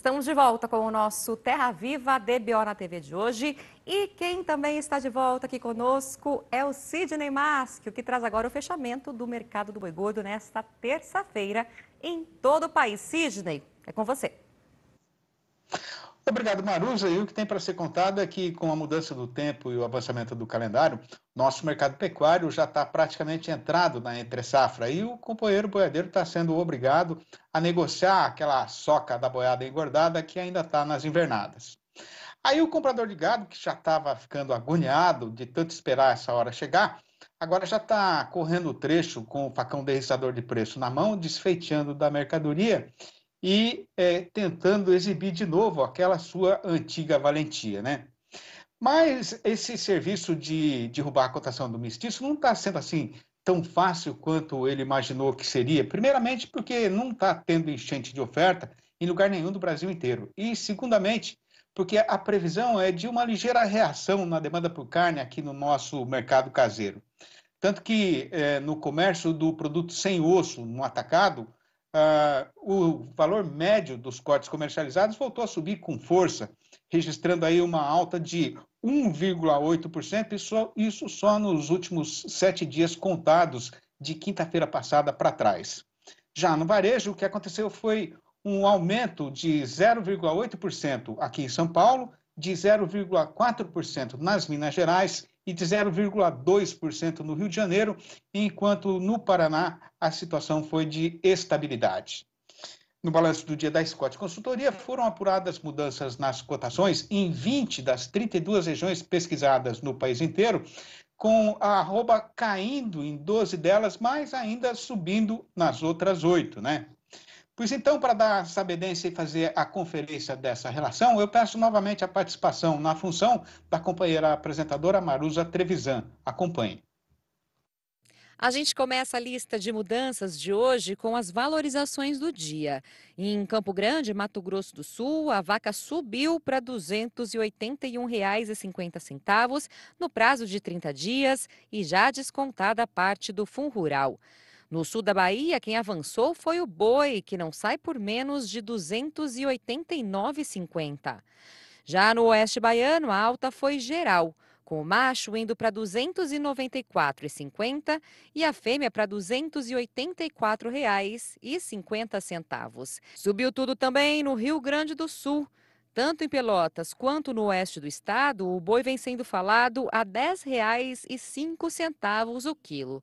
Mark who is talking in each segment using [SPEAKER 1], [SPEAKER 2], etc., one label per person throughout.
[SPEAKER 1] Estamos de volta com o nosso Terra Viva DBO na TV de hoje. E quem também está de volta aqui conosco é o Sidney o que traz agora o fechamento do mercado do boi gordo nesta terça-feira em todo o país. Sidney, é com você.
[SPEAKER 2] Obrigado, Maruza. E o que tem para ser contado é que, com a mudança do tempo e o avançamento do calendário, nosso mercado pecuário já está praticamente entrado na entre-safra e o companheiro boiadeiro está sendo obrigado a negociar aquela soca da boiada engordada que ainda está nas invernadas. Aí o comprador de gado, que já estava ficando agoniado de tanto esperar essa hora chegar, agora já está correndo o trecho com o facão derrissador de preço na mão, desfeiteando da mercadoria e é, tentando exibir de novo aquela sua antiga valentia, né? Mas esse serviço de derrubar a cotação do mestiço não está sendo assim tão fácil quanto ele imaginou que seria. Primeiramente, porque não está tendo enchente de oferta em lugar nenhum do Brasil inteiro. E, segundamente, porque a previsão é de uma ligeira reação na demanda por carne aqui no nosso mercado caseiro. Tanto que é, no comércio do produto sem osso, no atacado, ah, o valor médio dos cortes comercializados voltou a subir com força, registrando aí uma alta de 1,8%, isso, isso só nos últimos sete dias contados de quinta-feira passada para trás. Já no varejo, o que aconteceu foi um aumento de 0,8% aqui em São Paulo, de 0,4% nas Minas Gerais e de 0,2% no Rio de Janeiro, enquanto no Paraná a situação foi de estabilidade. No balanço do dia da Scott Consultoria, foram apuradas mudanças nas cotações em 20 das 32 regiões pesquisadas no país inteiro, com a arroba caindo em 12 delas, mas ainda subindo nas outras oito, né? Pois então, para dar sabedência e fazer a conferência dessa relação, eu peço novamente a participação na função da companheira apresentadora Marusa Trevisan. Acompanhe.
[SPEAKER 1] A gente começa a lista de mudanças de hoje com as valorizações do dia. Em Campo Grande, Mato Grosso do Sul, a vaca subiu para R$ 281,50 no prazo de 30 dias e já descontada a parte do Fundo Rural. No sul da Bahia, quem avançou foi o boi, que não sai por menos de R$ 289,50. Já no oeste baiano, a alta foi geral, com o macho indo para R$ 294,50 e a fêmea para R$ 284,50. Subiu tudo também no Rio Grande do Sul. Tanto em Pelotas quanto no oeste do estado, o boi vem sendo falado a R$ 10,05 o quilo.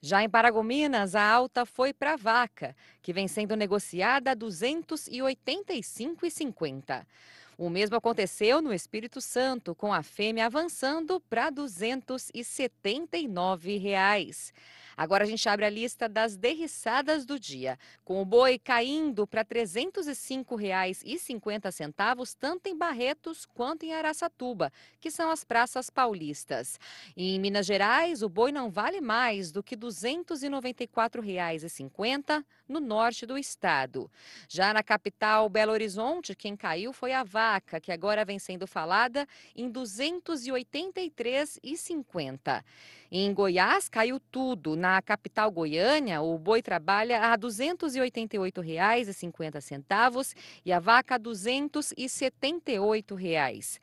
[SPEAKER 1] Já em Paragominas, a alta foi para a vaca, que vem sendo negociada a R$ 285,50. O mesmo aconteceu no Espírito Santo, com a fêmea avançando para R$ 279. Reais. Agora a gente abre a lista das derriçadas do dia. Com o boi caindo para R$ 305,50, tanto em Barretos quanto em Araçatuba, que são as praças paulistas. Em Minas Gerais, o boi não vale mais do que R$ 294,50 no norte do estado. Já na capital Belo Horizonte, quem caiu foi a vaca, que agora vem sendo falada em R$ 283,50. Em Goiás, caiu tudo. Na na capital goiânia, o boi trabalha a R$ 288,50 e a vaca R$ 278. Reais.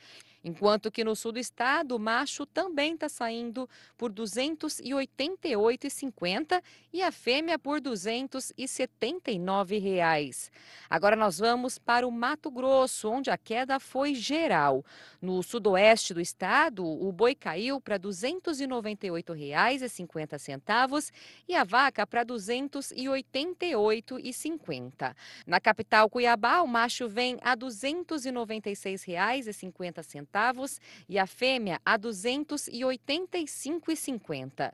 [SPEAKER 1] Enquanto que no sul do estado, o macho também está saindo por R$ 288,50 e a fêmea por R$ 279,00. Reais. Agora nós vamos para o Mato Grosso, onde a queda foi geral. No sudoeste do estado, o boi caiu para R$ 298,50 e a vaca para R$ 288,50. Na capital Cuiabá, o macho vem a R$ 296,50 centavos e a fêmea a R$ 285,50.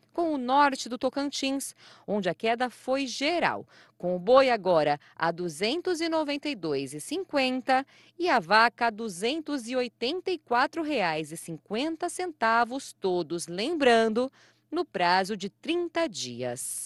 [SPEAKER 1] com o norte do Tocantins, onde a queda foi geral, com o boi agora a 292,50 e a vaca a R$ 284,50, todos lembrando, no prazo de 30 dias.